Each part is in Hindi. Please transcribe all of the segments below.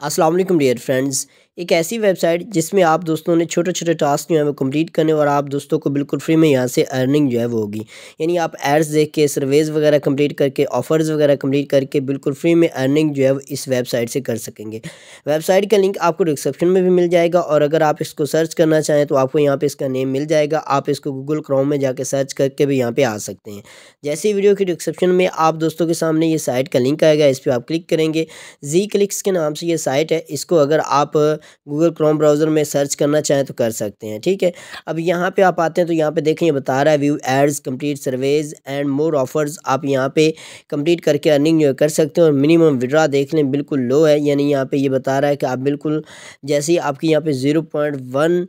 Assalamualaikum dear friends. एक ऐसी वेबसाइट जिसमें आप दोस्तों ने छोटे छोटे टास्क जो है वो कंप्लीट करने और आप दोस्तों को बिल्कुल फ्री में यहाँ से अर्निंग जो है वो होगी यानी आप एड्स देख के सर्वेज वगैरह कंप्लीट करके ऑफर्स वगैरह कंप्लीट करके बिल्कुल फ्री में अर्निंग जो है वो इस वेबसाइट से कर सकेंगे वेबसाइट का लिंक आपको डिस्क्रिप्शन में भी मिल जाएगा और अगर आप इसको सर्च करना चाहें तो आपको यहाँ पर इसका नेम मिल जाएगा आप इसको गूगल क्रोम में जाकर सर्च करके भी यहाँ पर आ सकते हैं जैसे वीडियो की डिस्क्रिप्शन में आप दोस्तों के सामने ये साइट का लिंक आएगा इस पर आप क्लिक करेंगे जी क्लिक्स के नाम से ये साइट है इसको अगर आप गूगल क्रोम ब्राउज़र में सर्च करना चाहें तो कर सकते हैं ठीक है अब यहाँ पे आप आते हैं तो यहाँ पे देखें ये बता रहा है view ads complete surveys and more offers आप यहाँ पे कंप्लीट करके अर्निंग जो कर सकते हैं और मिनिमम विड्रा देख लें बिल्कुल लो है यानी यहाँ पर ये यह बता रहा है कि आप बिल्कुल जैसे ही आपकी यहाँ पे ज़ीरो पॉइंट वन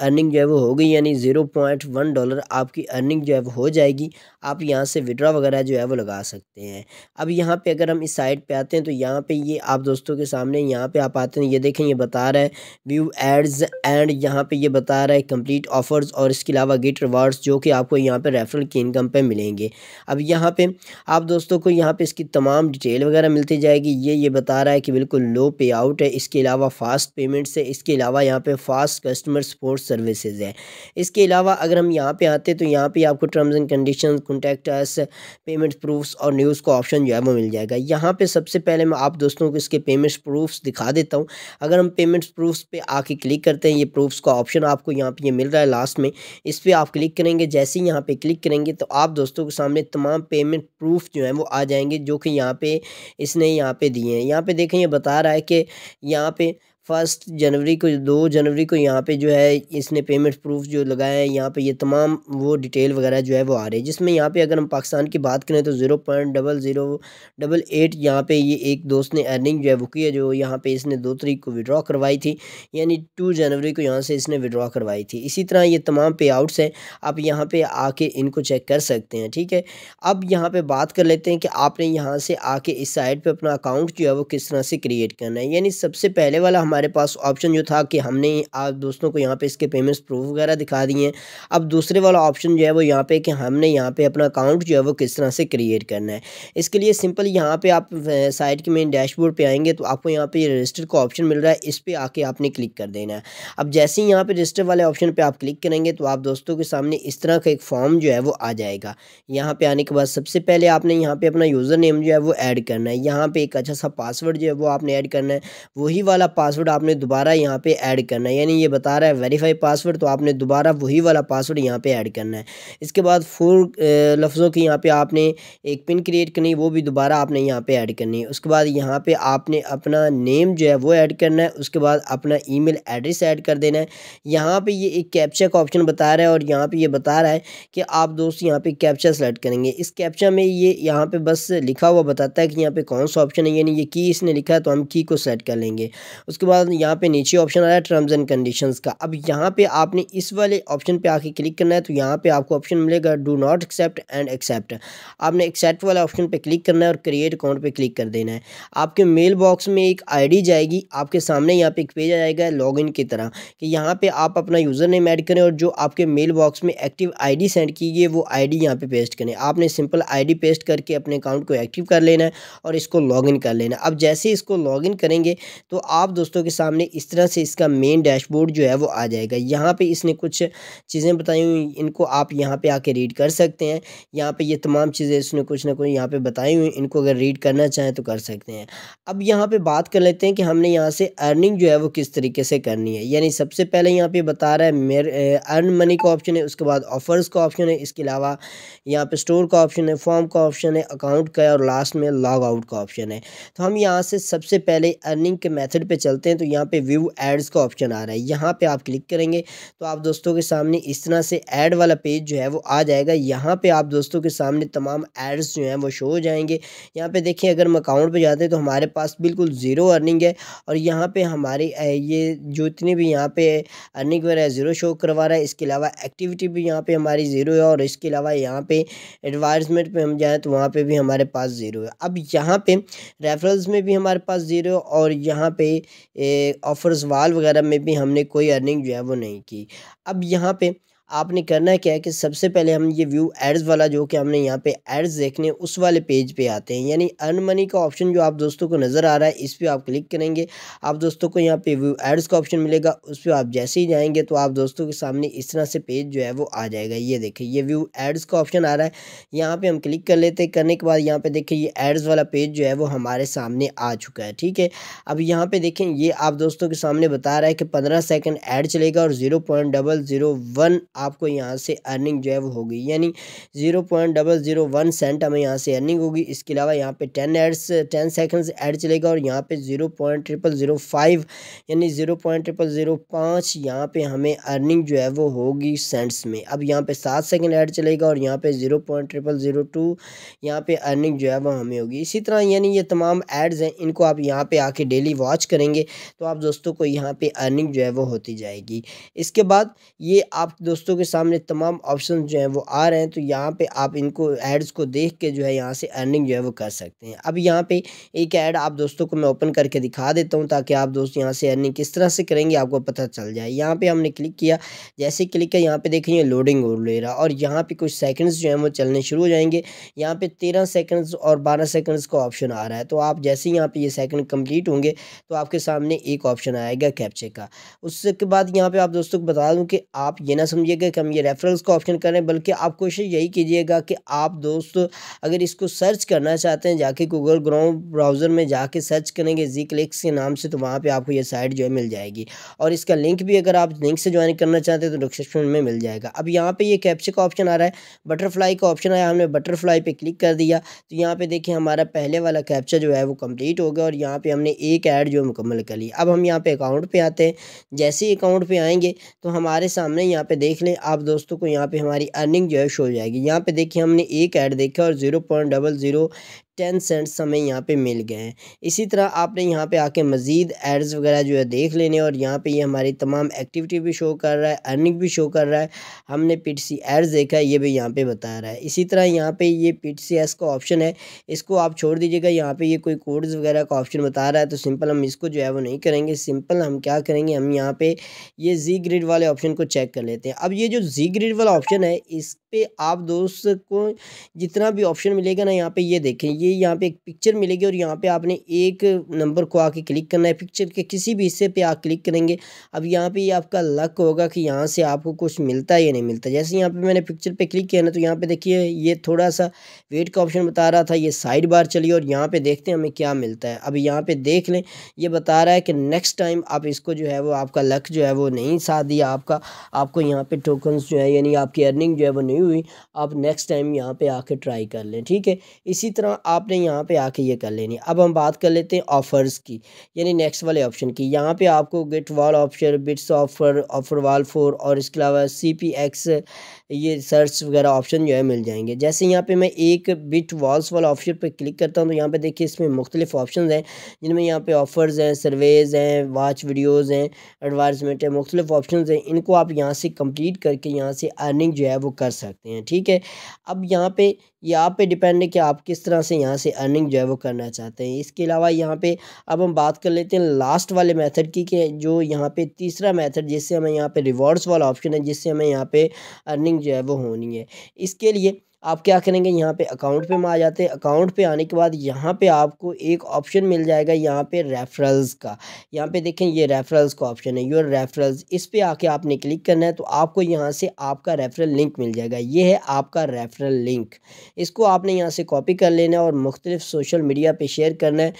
अर्निंग जो है वो हो गई यानी ज़ीरो पॉइंट वन डॉलर आपकी अर्निंग जो है वो हो जाएगी आप यहाँ से विड्रा वगैरह जो है वो लगा सकते हैं अब यहाँ पर अगर हम इस साइड पर आते हैं तो यहाँ पर ये आप दोस्तों के सामने यहाँ पर आप आते हैं ये देखें ये बता रहा है व्यू एड्स एंड यहाँ पे ये बता रहा है कंप्लीट ऑफर्स और इसके अलावा गेट रिवार्ड्स जो कि आपको यहाँ पे रेफरल की इनकम पे मिलेंगे अब यहाँ पे आप दोस्तों को यहाँ पे इसकी तमाम डिटेल वगैरह मिलती जाएगी ये ये बता रहा है कि बिल्कुल लो पे आउट है इसके अलावा फास्ट पेमेंट्स है इसके अलावा यहाँ पर फास्ट कस्टमर सपोर्ट सर्विसज़ है इसके अलावा अगर हम यहाँ पर आते तो यहाँ पर आपको terms and condition contact payment proofs और न्यूज़ का ऑप्शन जो है वो मिल जाएगा यहाँ पर सबसे पहले मैं आप दोस्तों को इसके पेमेंट्स प्रूफ्स दिखा देता हूँ अगर हम पेमेंट्स प्रूफ्स पे आके क्लिक करते हैं ये प्रूफ्स का ऑप्शन आपको यहाँ पे ये मिल रहा है लास्ट में इस पर आप क्लिक करेंगे जैसे ही यहाँ पे क्लिक करेंगे तो आप दोस्तों के सामने तमाम पेमेंट प्रूफ जो हैं वो आ जाएंगे जो कि यहाँ पे इसने यहाँ पे दिए हैं यहाँ पे देखें ये बता रहा है कि यहाँ पे फर्स्ट जनवरी को दो जनवरी को यहाँ पे जो है इसने पेमेंट प्रूफ जो लगाया है यहाँ पे ये तमाम वो डिटेल वगैरह जो है वो आ रही है जिसमें यहाँ पे अगर हम पाकिस्तान की बात करें तो zero point double zero double eight यहाँ पे ये एक दोस्त ने अर्निंग जो है वो की है जो यहाँ पे इसने दो तरीक को विड्रॉ करवाई थी यानी टू जनवरी को यहाँ से इसने विड्रॉ करवाई थी इसी तरह ये तमाम पे आउट्स हैं आप यहाँ पर आके इनको चेक कर सकते हैं ठीक है अब यहाँ पर बात कर लेते हैं कि आपने यहाँ से आके इस साइड पर अपना अकाउंट जो है वो किस तरह से क्रिएट करना है यानी सबसे पहले वाला हमारे हमारे पास ऑप्शन जो था कि हमने आप दोस्तों को यहाँ पे इसके पेमेंट्स प्रूफ वगैरह दिखा दिए अब दूसरे वाला ऑप्शन जो है वो यहाँ पे कि हमने यहाँ पे अपना अकाउंट जो है वो किस तरह से क्रिएट करना है इसके लिए सिंपल यहाँ पे आप साइट के मेन डैशबोर्ड पे आएंगे तो आपको यहाँ पे रजिस्टर का ऑप्शन मिल रहा है इस पर आके आपने क्लिक कर देना है अब जैसे ही यहाँ पर रजिस्टर वाले ऑप्शन पर आप क्लिक करेंगे तो आप दोस्तों के सामने इस तरह का एक फॉर्म जो है वो आ जाएगा यहाँ पर आने के बाद सबसे पहले आपने यहाँ पर अपना यूज़र नेम जो है वो ऐड करना है यहाँ पर एक अच्छा सा पासवर्ड जो है वो आपने ऐड करना है वही वाला पासवर्ड पासवर्ड आपने दोबारा यहाँ पे ऐड करना है यानी ये बता रहा है वेरीफाई पासवर्ड तो आपने दोबारा वही वाला पासवर्ड यहाँ पे ऐड करना है इसके बाद फोर लफ्ज़ों की यहाँ पे आपने एक पिन क्रिएट करनी है वो भी दोबारा आपने यहाँ पे ऐड करनी है उसके बाद यहाँ पे आपने अपना नेम जो है वो ऐड करना है उसके बाद अपना ई एड्रेस ऐड कर देना है यहाँ पर ये एक कैप्चा का ऑप्शन बता रहा है और यहाँ पर ये बता रहा है कि आप दोस्त यहाँ पर कैप्चा सेलेक्ट करेंगे इस कैप्चा में ये यहाँ पर बस लिखा हुआ बताता है कि यहाँ पर कौन सा ऑप्शन है यानी ये की इसने लिखा है तो हम की को सेलेक्ट कर लेंगे उसके बाद बाद यहाँ पे नीचे ऑप्शन आ रहा है टर्म्स एंड कंडीशंस का अब यहाँ पे आपने इस वाले ऑप्शन पे आके क्लिक करना है तो यहाँ पे आपको ऑप्शन मिलेगा do not accept and accept आपने एक्सेप्ट वाले ऑप्शन पे क्लिक करना है और क्रिएट अकाउंट पे क्लिक कर देना है आपके मेल बॉक्स में एक आई जाएगी आपके सामने यहाँ पे एक पेज आ जाएगा इन की तरह कि यहाँ पर आप अपना यूज़र नेम ऐड करें और जो आपके मेल बॉक्स में एक्टिव आई सेंड की गई वो डी यहाँ पेस्ट करें आपने सिंपल आई पेस्ट करके अपने अकाउंट को एक्टिव कर लेना है और इसको लॉग कर लेना अब जैसे इसको लॉग करेंगे तो आप दोस्तों के सामने इस तरह से इसका मेन डैशबोर्ड जो है वो आ जाएगा यहाँ पे इसने कुछ चीज़ें बताई हुई इनको आप यहाँ पे आके रीड कर सकते हैं यहाँ पे ये यह तमाम चीज़ें इसने कुछ ना कुछ यहाँ पे बताई हुई इनको अगर रीड करना चाहें तो कर सकते हैं अब यहाँ पर बात कर लेते हैं कि हमने यहाँ से अर्निंग जो है वो किस तरीके से करनी है यानी सबसे पहले यहाँ पर बता रहा है मेरे अर्न मनी का ऑप्शन है उसके बाद ऑफर्स का ऑप्शन है इसके अलावा यहाँ पर स्टोर का ऑप्शन है फॉर्म का ऑप्शन है अकाउंट का है और लास्ट में लॉग आउट का ऑप्शन है तो हम यहाँ से सबसे पहले अर्निंग के मैथड पे चलते करते हैं तो यहाँ पे व्यू एड्स का ऑप्शन आ रहा है यहाँ पे आप क्लिक करेंगे तो आप दोस्तों के सामने इस तरह से ऐड वाला पेज जो है वो आ जाएगा यहाँ पे आप दोस्तों के सामने तमाम एड्स जो हैं वो शो हो जाएंगे यहाँ पे देखिए अगर हम अकाउंट पर जाते हैं तो हमारे पास बिल्कुल ज़ीरो अर्निंग है और यहाँ पर हमारे ये जो इतनी भी यहाँ पर अर्निंग वगैरह ज़ीरो शो करवा रहा है इसके अलावा एक्टिविटी भी यहाँ पर हमारी ज़ीरो है और इसके अलावा यहाँ पर एडवाइजमेंट पर हम जाएँ तो वहाँ पर भी हमारे पास ज़ीरो है अब यहाँ पर रेफरल्स में भी हमारे पास ज़ीरो और यहाँ पे ऑफर्स वाल वगैरह में भी हमने कोई अर्निंग जो है वो नहीं की अब यहाँ पे आपने करना क्या है कि सबसे पहले हम ये व्यू एड्स वाला जो कि हमने यहाँ पे एड्स देखने उस वाले पेज पे आते हैं यानी अर्न मनी का ऑप्शन जो आप दोस्तों को नज़र आ रहा है इस पर आप क्लिक करेंगे आप दोस्तों को यहाँ पे व्यू एड्स का ऑप्शन मिलेगा उस पर आप जैसे ही जाएंगे तो आप दोस्तों के सामने इस तरह से पेज जो है वो आ जाएगा ये देखिए ये व्यू एड्स का ऑप्शन आ रहा है यहाँ पर हम क्लिक कर लेते हैं करने के बाद यहाँ पर देखिए ये एड्स वाला पेज जो है वो हमारे सामने आ चुका है ठीक है अब यहाँ पर देखें ये आप दोस्तों के सामने बता रहा है कि पंद्रह सेकेंड एड चलेगा और ज़ीरो आपको यहाँ से अर्निंग जो है वो होगी यानी zero point double zero one cent हमें यहाँ से अर्निंग होगी इसके अलावा यहाँ पे ten ads ten seconds ad चलेगा और यहाँ पे zero point triple zero five यानी ज़ीरो पॉइंट ट्रिपल ज़ीरो पाँच यहाँ पर हमें अर्निंग जो है वो होगी सेंट्स में अब यहाँ पर सात सेकेंड ऐड चलेगा और यहाँ पर zero point triple zero two यहाँ पर अर्निंग जो है वो हमें होगी इसी तरह यानी ये तमाम एड्स हैं इनको आप यहाँ पर आके डेली वॉच करेंगे तो आप दोस्तों को यहाँ पर अर्निंग जो है वो होती जाएगी इसके बाद ये आप दोस्तों दोस्तों के सामने तमाम ऑप्शन जो हैं वो आ रहे हैं तो यहाँ पे आप इनको एड्स को देख के जो है यहाँ से अर्निंग जो है वो कर सकते हैं अब यहाँ पे एक ऐड आप दोस्तों को मैं ओपन करके दिखा देता हूँ ताकि आप दोस्त यहाँ से अर्निंग किस तरह से करेंगे आपको पता चल जाए यहाँ पर हमने क्लिक किया जैसे क्लिक किया यहाँ पर देखेंगे लोडिंग और ले रहा और यहाँ पर कुछ सेकेंड्स जो हैं वो चलने शुरू हो जाएंगे यहाँ पर तेरह सेकेंड्स और बारह सेकेंड्स का ऑप्शन आ रहा है तो आप जैसे ही यहाँ पर ये सेकेंड कम्प्लीट होंगे तो आपके सामने एक ऑप्शन आएगा कैप्चे का उसके बाद यहाँ पर आप दोस्तों को बता दूँ कि आप ये ना समझिए कीजिएगा कि हम ये रेफरल्स का ऑप्शन करें बल्कि आप कोशिश यही कीजिएगा कि आप दोस्त अगर इसको सर्च करना चाहते हैं जाके गूगल ग्राउंड ब्राउज़र में जाके सर्च करेंगे जी क्लिक्स के नाम से तो वहाँ पर आपको ये साइट जो है मिल जाएगी और इसका लिंक भी अगर आप लिंक से ज्वाइन करना चाहते हैं तो डिस्क्रिप्शन में मिल जाएगा अब यहाँ पर यह कैप्चे का ऑप्शन आ रहा है बटरफ्लाई का ऑप्शन आया हमने बटरफ्लाई पर क्लिक कर दिया तो यहाँ पर देखिए हमारा पहले वाला कैप्चा जो है वो कम्प्लीट हो गया और यहाँ पर हमने एक ऐड जो मुकम्मल कर ली अब हम यहाँ पर अकाउंट पर आते हैं जैसे ही अकाउंट पर आएँगे तो हमारे सामने यहाँ पर देख इसलिए आप दोस्तों को यहाँ पे हमारी अर्निंग जो है शो हो जाएगी यहाँ पे देखिए हमने एक ऐड देखा और zero point double zero ten cents हमें यहाँ पे मिल गए हैं इसी तरह आपने यहाँ पे आके मज़ीद एड्स वगैरह जो है देख लेने और यहाँ पे ये यह हमारी तमाम एक्टिविटी भी शो कर रहा है अर्निंग भी शो कर रहा है हमने पी टी एड्स देखा है ये भी यहाँ पे बता रहा है इसी तरह यहाँ पे ये पी टी एस का ऑप्शन है इसको आप छोड़ दीजिएगा यहाँ पर ये कोई कोड्स वगैरह का ऑप्शन बता रहा है तो सिंपल हम इसको जो है वो नहीं करेंगे सिंपल हम क्या करेंगे हम यहाँ पर ये जी ग्रिड वाले ऑप्शन को चेक कर लेते हैं अब ये जो जी ग्रिड वाला ऑप्शन है इस पर आप दोस्त को जितना भी ऑप्शन मिलेगा ना यहाँ पर ये देखें ये ये यहाँ पे एक पिक्चर मिलेगी और यहाँ पे आपने एक नंबर को आके क्लिक करना है पिक्चर के किसी भी हिस्से पे आप क्लिक करेंगे अब यहाँ पे ये आपका लक होगा कि यहाँ से आपको कुछ मिलता है या नहीं मिलता जैसे यहाँ पे मैंने पिक्चर पे क्लिक किया ना तो यहाँ पे देखिए ये थोड़ा सा वेट का ऑप्शन बता रहा था ये साइड बार चलिए और यहाँ पर देखते हैं हमें क्या मिलता है अब यहाँ पर देख लें ये बता रहा है कि नेक्स्ट टाइम आप इसको जो है वो आपका लक जो है वो नहीं साथ दिया आपका आपको यहाँ पर टोकन्स जो है यानी आपकी अर्निंग जो है वो नहीं हुई आप नेक्स्ट टाइम यहाँ पर आके ट्राई कर लें ठीक है इसी तरह आपने यहाँ पे आके ये कर लेनी अब हम बात कर लेते हैं ऑफ़र्स की यानी नेक्स्ट वाले ऑप्शन की यहाँ पे आपको git wall option bits offer offer wall four और इसके अलावा सी पी एक्स ये सर्च वगैरह ऑप्शन जो है मिल जाएंगे जैसे यहाँ पे मैं एक बिट वॉल्स वाला ऑप्शन पर क्लिक करता हूँ तो यहाँ पर देखिए इसमें मुख्तलिफ ऑप्शन हैं जिनमें यहाँ पर ऑफ़र्स हैं सर्वेज हैं वाच वीडियोज़ हैं एडवाइजमेंट है मुख्तलिफ ऑप्शन हैं इनको आप यहाँ से कम्प्लीट करके यहाँ से अर्निंग जो है वो कर सकते हैं ठीक है अब यहाँ पर ये आप पे डिपेंड है कि आप किस तरह से यहाँ से अर्निंग जो है वो करना चाहते हैं इसके अलावा यहाँ पे अब हम बात कर लेते हैं लास्ट वाले मेथड की कि जो यहाँ पे तीसरा मेथड जिससे हमें यहाँ पे रिवॉर्ड्स वाला ऑप्शन है जिससे हमें यहाँ पे अर्निंग जो है वो होनी है इसके लिए आप क्या करेंगे यहाँ पे अकाउंट पे में आ जाते हैं अकाउंट पे आने के बाद यहाँ पे आपको एक ऑप्शन मिल जाएगा यहाँ पे रेफरल्स का यहाँ पे देखें ये रेफरल्स का ऑप्शन है योर रेफरल्स इस पर आके आपने क्लिक करना है तो आपको यहाँ से आपका रेफरल लिंक मिल जाएगा ये है आपका रेफरल लिंक इसको आपने यहाँ से कॉपी कर लेना है और मुख्तलिफ सोशल मीडिया पर शेयर करना है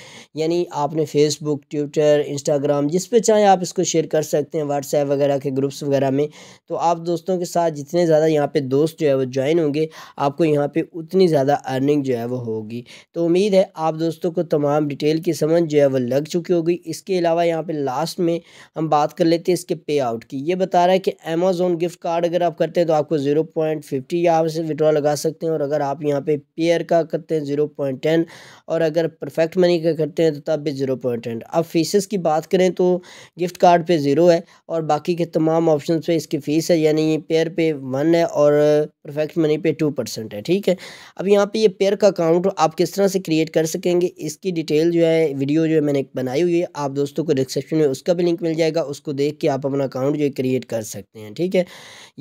यानी आपने फेसबुक ट्विटर इंस्टाग्राम जिस पर चाहें आप इसको शेयर कर सकते हैं व्हाट्सएप वगैरह के ग्रुप्स वगैरह में तो आप दोस्तों के साथ जितने ज़्यादा यहाँ पर दोस्त जो है वो ज्वाइन होंगे आप आपको यहाँ पे उतनी ज़्यादा अर्निंग जो है वो होगी तो उम्मीद है आप दोस्तों को तमाम डिटेल की समझ जो है वो लग चुकी होगी इसके अलावा यहाँ पे लास्ट में हम बात कर लेते हैं इसके पे आउट की ये बता रहा है कि अमेज़ोन गिफ्ट कार्ड अगर आप करते हैं तो आपको ज़ीरो पॉइंट फिफ्टी यहाँ से विड्रॉ लगा सकते हैं और अगर आप यहाँ पे पेयर का करते हैं ज़ीरो पॉइंट टेन और अगर परफेक्ट मनी का करते हैं तो तब भी ज़ीरो पॉइंट टेन अब फीसेस की बात करें तो गिफ्ट कार्ड पर ज़ीरो है और बाकी के तमाम ऑप्शन पर इसकी फ़ीस है यानी पेयर पे वन है और परफेक्ट मनी पे टू परसेंट परसेंट है ठीक है अब यहाँ पे ये पेयर का अकाउंट आप किस तरह से क्रिएट कर सकेंगे इसकी डिटेल जो है वीडियो जो है मैंने बनाई हुई है आप दोस्तों को डिस्क्रिप्शन में उसका भी लिंक मिल जाएगा उसको देख के आप अपना अकाउंट जो है क्रिएट कर सकते हैं ठीक है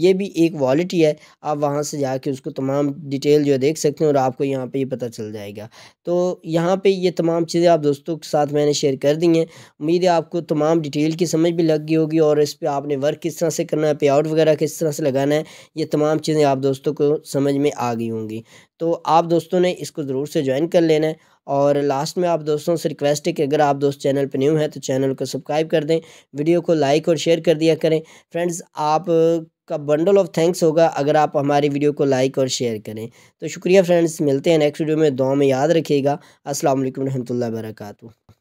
ये भी एक वॉलेट ही है आप वहाँ से जाके उसको तमाम डिटेल जो है देख सकते हैं और आपको यहाँ पर ये पता चल जाएगा तो यहाँ पर ये तमाम चीज़ें आप दोस्तों के साथ मैंने शेयर कर दी हैं उम्मीद है आपको तमाम डिटेल की समझ भी लग गई होगी और इस पर आपने वर्क किस तरह से करना है पे आउट वगैरह किस तरह से लगाना है ये तमाम चीज़ें आप दोस्तों को समझ में आ गई होंगी तो आप दोस्तों ने इसको ज़रूर से ज्वाइन कर लेना है और लास्ट में आप दोस्तों से रिक्वेस्ट है कि अगर आप दोस्त चैनल पर न्यू हैं तो चैनल को सब्सक्राइब कर दें वीडियो को लाइक और शेयर कर दिया करें फ्रेंड्स आप का बंडल ऑफ थैंक्स होगा अगर आप हमारी वीडियो को लाइक और शेयर करें तो शुक्रिया फ्रेंड्स मिलते हैं नेक्स्ट वीडियो में दो में याद रखिएगा असल वरहमल वर्का